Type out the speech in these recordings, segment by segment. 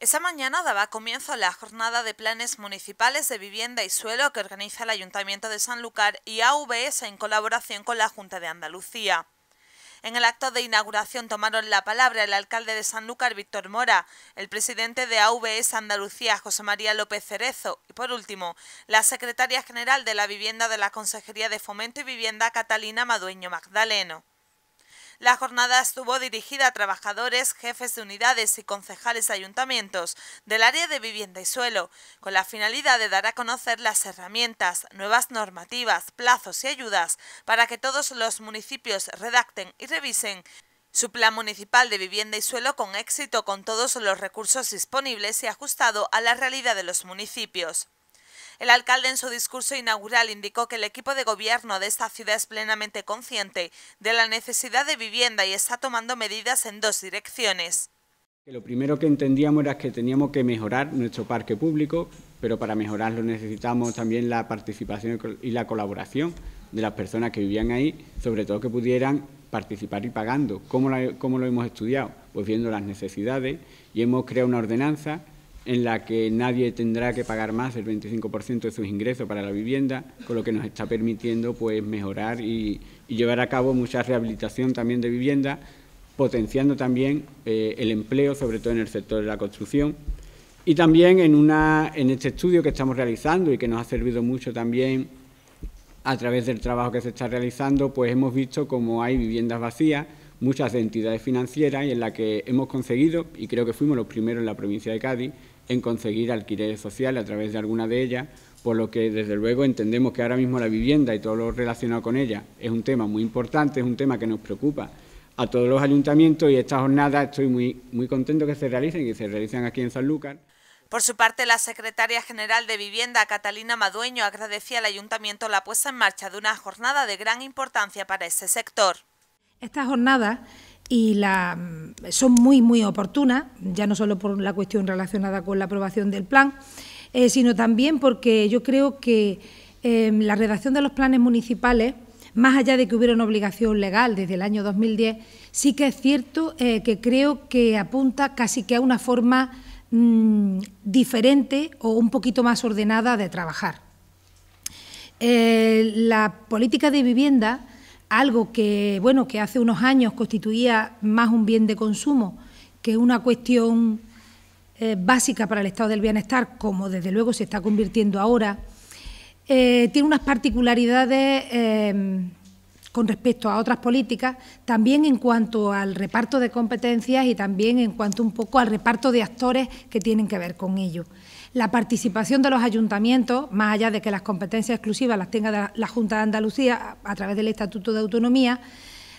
Esa mañana daba comienzo la jornada de planes municipales de vivienda y suelo que organiza el Ayuntamiento de Sanlúcar y AVS en colaboración con la Junta de Andalucía. En el acto de inauguración tomaron la palabra el alcalde de Sanlúcar, Víctor Mora, el presidente de AVS Andalucía, José María López Cerezo, y por último, la secretaria general de la Vivienda de la Consejería de Fomento y Vivienda, Catalina Madueño Magdaleno. La jornada estuvo dirigida a trabajadores, jefes de unidades y concejales de ayuntamientos del área de vivienda y suelo, con la finalidad de dar a conocer las herramientas, nuevas normativas, plazos y ayudas para que todos los municipios redacten y revisen su plan municipal de vivienda y suelo con éxito con todos los recursos disponibles y ajustado a la realidad de los municipios. El alcalde en su discurso inaugural indicó que el equipo de gobierno de esta ciudad es plenamente consciente de la necesidad de vivienda y está tomando medidas en dos direcciones. Lo primero que entendíamos era que teníamos que mejorar nuestro parque público, pero para mejorarlo necesitamos también la participación y la colaboración de las personas que vivían ahí, sobre todo que pudieran participar y pagando. ¿Cómo lo, lo hemos estudiado? Pues viendo las necesidades y hemos creado una ordenanza en la que nadie tendrá que pagar más del 25% de sus ingresos para la vivienda, con lo que nos está permitiendo pues mejorar y, llevar a cabo mucha rehabilitación también de vivienda, potenciando también eh, el empleo, sobre todo en el sector de la construcción. Y también en, una, en este estudio que estamos realizando y que nos ha servido mucho también a través del trabajo que se está realizando, pues hemos visto cómo hay viviendas vacías muchas entidades financieras y en la que hemos conseguido, y creo que fuimos los primeros en la provincia de Cádiz, en conseguir alquileres sociales a través de alguna de ellas, por lo que desde luego entendemos que ahora mismo la vivienda y todo lo relacionado con ella es un tema muy importante, es un tema que nos preocupa a todos los ayuntamientos y esta jornada estoy muy, muy contento que se realicen y se realicen aquí en Sanlúcar. Por su parte, la secretaria general de Vivienda, Catalina Madueño, agradecía al ayuntamiento la puesta en marcha de una jornada de gran importancia para ese sector. Estas jornadas y la, mm, son muy, muy oportunas, ya no solo por la cuestión relacionada con la aprobación del plan, eh, sino también porque yo creo que em, la redacción de los planes municipales, más allá de que hubiera una obligación legal desde el año 2010, sí que es cierto eh, que creo que apunta casi que a una forma mm, diferente o un poquito más ordenada de trabajar. Eh, la política de vivienda algo que, bueno, que hace unos años constituía más un bien de consumo que una cuestión eh, básica para el estado del bienestar, como desde luego se está convirtiendo ahora, eh, tiene unas particularidades eh, con respecto a otras políticas, también en cuanto al reparto de competencias y también en cuanto un poco al reparto de actores que tienen que ver con ello. La participación de los ayuntamientos, más allá de que las competencias exclusivas las tenga la Junta de Andalucía a través del Estatuto de Autonomía,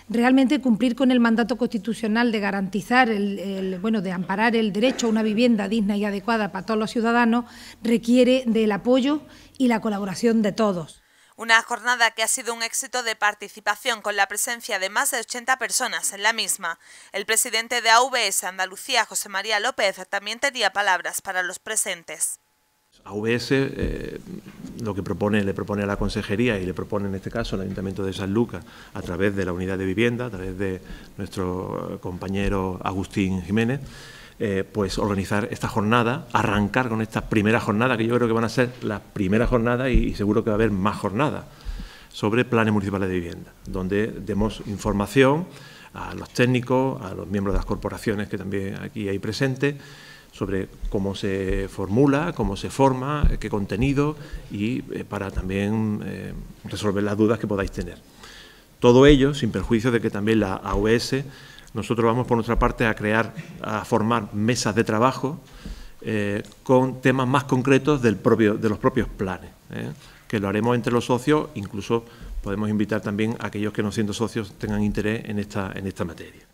realmente cumplir con el mandato constitucional de garantizar, el, bueno, de amparar el derecho a una vivienda digna y adecuada para todos los ciudadanos, requiere del apoyo y la colaboración de todos. Una jornada que ha sido un éxito de participación con la presencia de más de 80 personas en la misma. El presidente de AVS Andalucía, José María López, también tenía palabras para los presentes. AVS eh, lo que propone, le propone a la consejería y le propone en este caso al Ayuntamiento de San Lucas a través de la unidad de vivienda, a través de nuestro compañero Agustín Jiménez, eh, pues organizar esta jornada, arrancar con esta primera jornada, que yo creo que van a ser la primera jornada... y, seguro que va a haber más jornadas sobre planes municipales de vivienda, donde demos información a los técnicos, a los miembros de las corporaciones que también aquí hay presentes, sobre cómo se formula, cómo se forma, eh, qué contenido y eh, para también resolver las dudas que podáis tener. Todo ello sin perjuicio de que también la AUS nosotros vamos por nuestra parte a crear, a formar mesas de trabajo eh, con temas más concretos del propio, de los propios planes, ¿eh? que lo haremos entre los socios, incluso podemos invitar también a aquellos que no siendo socios tengan interés en esta, en esta materia.